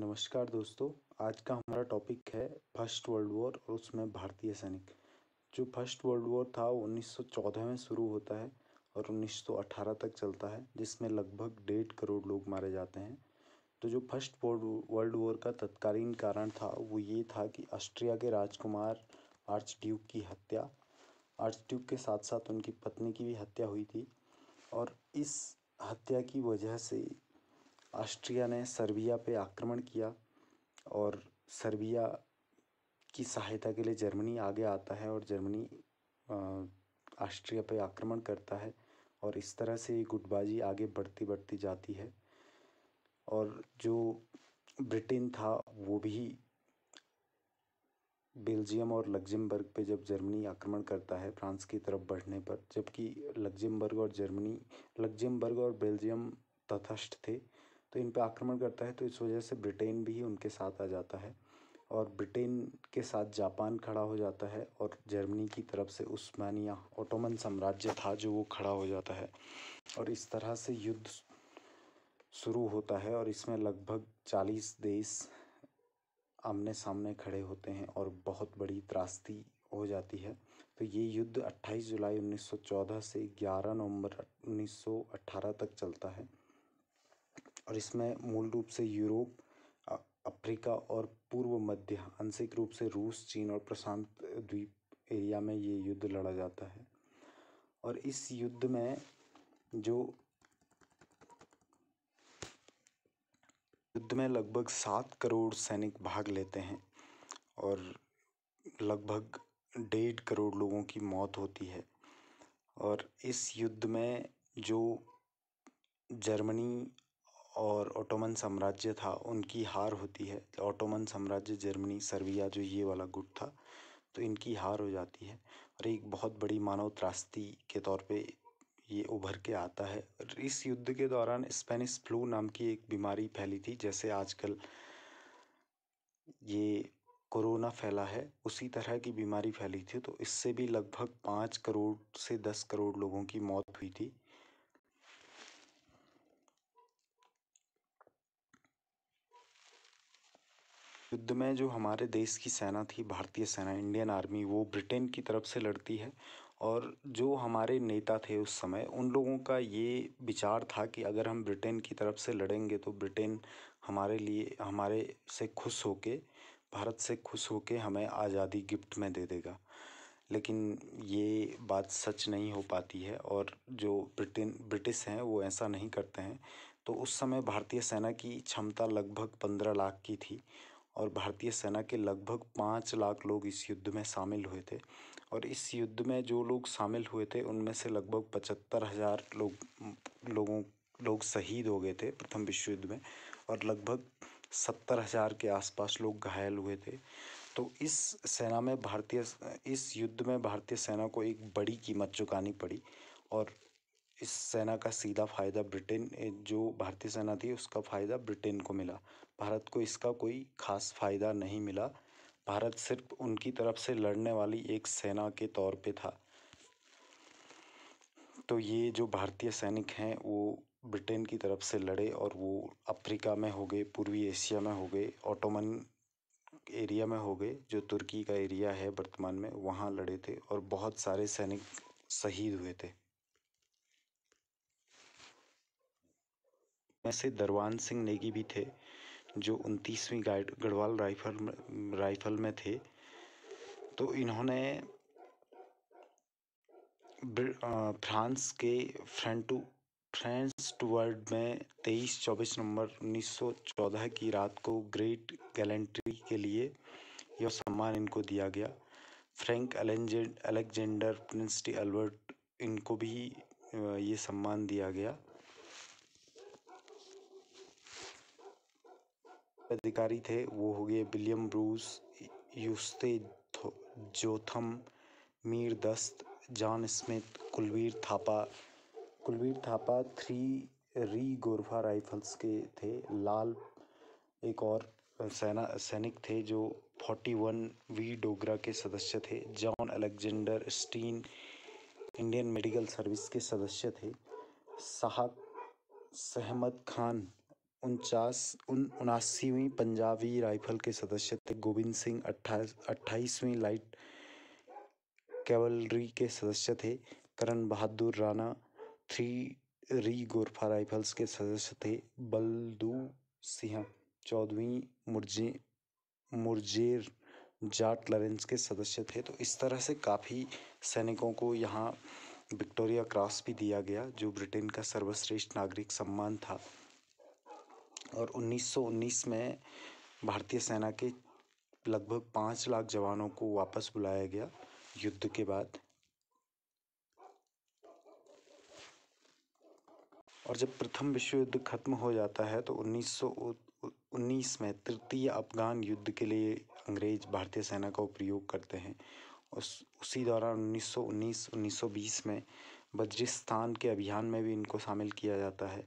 नमस्कार दोस्तों आज का हमारा टॉपिक है फर्स्ट वर्ल्ड वॉर और उसमें भारतीय सैनिक जो फर्स्ट वर्ल्ड वॉर था वो 1914 में शुरू होता है और 1918 तक चलता है जिसमें लगभग डेढ़ करोड़ लोग मारे जाते हैं तो जो फर्स्ट वर्ल्ड वर्ल्ड वॉर का तत्कालीन कारण था वो ये था कि ऑस्ट्रिया के राजकुमार आर्च ड्यूक की हत्या आर्च ड्यूक के साथ साथ उनकी पत्नी की भी हत्या हुई थी और इस हत्या की वजह से ऑस्ट्रिया ने सर्बिया पे आक्रमण किया और सर्बिया की सहायता के लिए जर्मनी आगे आता है और जर्मनी ऑस्ट्रिया पे आक्रमण करता है और इस तरह से गुटबाजी आगे बढ़ती बढ़ती जाती है और जो ब्रिटेन था वो भी बेल्जियम और लग्जमबर्ग पे जब जर्मनी आक्रमण करता है फ्रांस की तरफ बढ़ने पर जबकि लग्जमबर्ग और जर्मनी लग्जमबर्ग और बेल्जियम तथस्थ थे तो इन पर आक्रमण करता है तो इस वजह से ब्रिटेन भी उनके साथ आ जाता है और ब्रिटेन के साथ जापान खड़ा हो जाता है और जर्मनी की तरफ से उस्मानिया ओटोमन साम्राज्य था जो वो खड़ा हो जाता है और इस तरह से युद्ध शुरू होता है और इसमें लगभग चालीस देश आमने सामने खड़े होते हैं और बहुत बड़ी त्रासदी हो जाती है तो ये युद्ध 28 जुलाई 1914 से 11 नवंबर 1918 तक चलता है और इसमें मूल रूप से यूरोप अफ्रीका और पूर्व मध्य आंशिक रूप से रूस चीन और प्रशांत द्वीप एरिया में ये युद्ध लड़ा जाता है और इस युद्ध में जो युद्ध में लगभग सात करोड़ सैनिक भाग लेते हैं और लगभग डेढ़ करोड़ लोगों की मौत होती है और इस युद्ध में जो जर्मनी और ओटोमन साम्राज्य था उनकी हार होती है ओटोमन साम्राज्य जर्मनी सर्बिया जो ये वाला गुट था तो इनकी हार हो जाती है और एक बहुत बड़ी मानव त्रासदी के तौर पे ये उभर के आता है इस युद्ध के दौरान स्पेनिश फ्लू नाम की एक बीमारी फैली थी जैसे आजकल ये कोरोना फैला है उसी तरह की बीमारी फैली थी तो इससे भी लगभग पाँच करोड़ से दस करोड़ लोगों की मौत हुई थी युद्ध में जो हमारे देश की सेना थी भारतीय सेना इंडियन आर्मी वो ब्रिटेन की तरफ से लड़ती है और जो हमारे नेता थे उस समय उन लोगों का ये विचार था कि अगर हम ब्रिटेन की तरफ से लड़ेंगे तो ब्रिटेन हमारे लिए हमारे से खुश होके भारत से खुश होके हमें आज़ादी गिफ्ट में दे देगा लेकिन ये बात सच नहीं हो पाती है और जो ब्रिटेन ब्रिटिश हैं वो ऐसा नहीं करते हैं तो उस समय भारतीय सेना की क्षमता लगभग पंद्रह लाख की थी और भारतीय सेना के लगभग पाँच लाख लोग इस युद्ध में शामिल हुए थे और इस युद्ध में जो लोग शामिल हुए थे उनमें से लगभग पचहत्तर हज़ार लोग लोगों लोग शहीद हो गए थे प्रथम विश्व युद्ध में और लगभग सत्तर हज़ार के आसपास लोग घायल हुए थे तो इस सेना में भारतीय इस युद्ध में भारतीय सेना को एक बड़ी कीमत चुकानी पड़ी और इस सेना का सीधा फ़ायदा ब्रिटेन जो भारतीय सेना थी उसका फ़ायदा ब्रिटेन को मिला भारत को इसका कोई ख़ास फ़ायदा नहीं मिला भारत सिर्फ उनकी तरफ से लड़ने वाली एक सेना के तौर पे था तो ये जो भारतीय सैनिक हैं वो ब्रिटेन की तरफ से लड़े और वो अफ्रीका में हो गए पूर्वी एशिया में हो गए ऑटोमन एरिया में हो गए जो तुर्की का एरिया है वर्तमान में वहाँ लड़े थे और बहुत सारे सैनिक शहीद हुए थे ऐसे दरवान सिंह नेगी भी थे जो उनतीसवीं गाइड गढ़वाल राइफल राइफल में थे तो इन्होंने फ्रांस के फ्रंटू फ्रेंस टूवर्ड में 23 24 नवंबर 1914 की रात को ग्रेट गैलेंट्री के लिए यह सम्मान इनको दिया गया Frank Alexander Prince T Albert इनको भी ये सम्मान दिया गया अधिकारी थे वो हो गए William Bruce Eustace Jotham Mir Dast John Smith Kulbir Thapa Kulbir Thapa three री गोरफा राइफल्स के थे लाल एक और सेना सैनिक थे जो फोर्टी वन वी डोगरा के सदस्य थे John Alexander Stein Indian medical service के सदस्य थे साहब सहमद खान उनचास उन उनासीवीं पंजाबी राइफल के सदस्य थे गोविंद सिंह अट्ठाईस अट्ठाईसवीं लाइट कैवलरी के सदस्य थे करण बहादुर राणा थ्री री गोरफा राइफल्स के सदस्य थे बलदू सिंह चौदहवीं मुरजे मुरजेर जाट लरेंस के सदस्य थे तो इस तरह से काफ़ी सैनिकों को यहाँ विक्टोरिया क्रॉस भी दिया गया जो ब्रिटेन का सर्वश्रेष्ठ नागरिक सम्मान था और 1919 में भारतीय सेना के लगभग पाँच लाख जवानों को वापस बुलाया गया युद्ध के बाद और जब प्रथम विश्व युद्ध खत्म हो जाता है तो 1919 में तृतीय अफगान युद्ध के लिए अंग्रेज भारतीय सेना का उपयोग करते हैं उस उसी दौरान 1919-1920 में बजरिस्तान के अभियान में भी इनको शामिल किया जाता है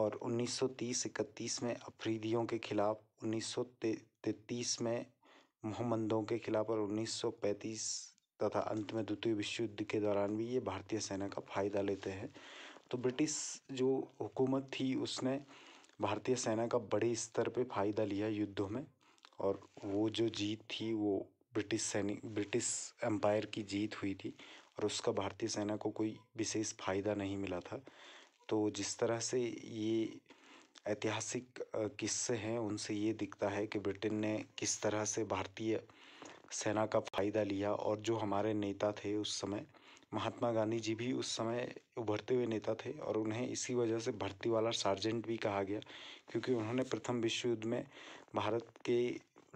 और 1930-31 में अफरीदियों के खिलाफ 1933 में मोहम्मदों के खिलाफ और 1935 तथा अंत में द्वितीय विश्व युद्ध के दौरान भी ये भारतीय सेना का फ़ायदा लेते हैं तो ब्रिटिश जो हुकूमत थी उसने भारतीय सेना का बड़े स्तर पे फ़ायदा लिया युद्धों में और वो जो जीत थी वो ब्रिटिश सैनिक ब्रिटिश एम्पायर की जीत हुई थी और उसका भारतीय सेना को कोई विशेष फ़ायदा नहीं मिला था तो जिस तरह से ये ऐतिहासिक किस्से हैं उनसे ये दिखता है कि ब्रिटेन ने किस तरह से भारतीय सेना का फ़ायदा लिया और जो हमारे नेता थे उस समय महात्मा गांधी जी भी उस समय उभरते हुए नेता थे और उन्हें इसी वजह से भर्ती वाला सार्जेंट भी कहा गया क्योंकि उन्होंने प्रथम विश्व युद्ध में भारत के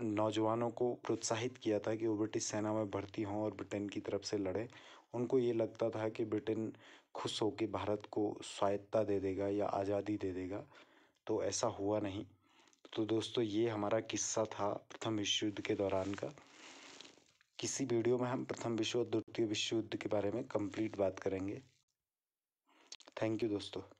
नौजवानों को प्रोत्साहित किया था कि वो ब्रिटिश सेना में भर्ती हों और ब्रिटेन की तरफ से लड़ें उनको ये लगता था कि ब्रिटेन खुश के भारत को स्वायत्ता दे देगा या आज़ादी दे देगा तो ऐसा हुआ नहीं तो दोस्तों ये हमारा किस्सा था प्रथम विश्व युद्ध के दौरान का किसी वीडियो में हम प्रथम विश्व और द्वितीय विश्व युद्ध के बारे में कंप्लीट बात करेंगे थैंक यू दोस्तों